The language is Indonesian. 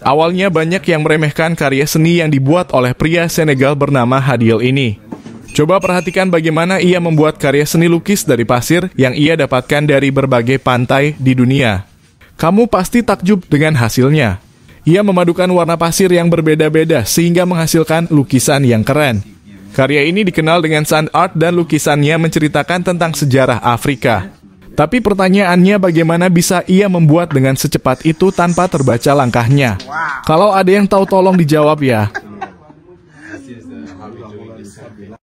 Awalnya banyak yang meremehkan karya seni yang dibuat oleh pria Senegal bernama Hadil ini. Coba perhatikan bagaimana ia membuat karya seni lukis dari pasir yang ia dapatkan dari berbagai pantai di dunia. Kamu pasti takjub dengan hasilnya. Ia memadukan warna pasir yang berbeda-beda sehingga menghasilkan lukisan yang keren. Karya ini dikenal dengan sand art dan lukisannya menceritakan tentang sejarah Afrika. Tapi pertanyaannya bagaimana bisa ia membuat dengan secepat itu tanpa terbaca langkahnya? Kalau ada yang tahu tolong dijawab ya.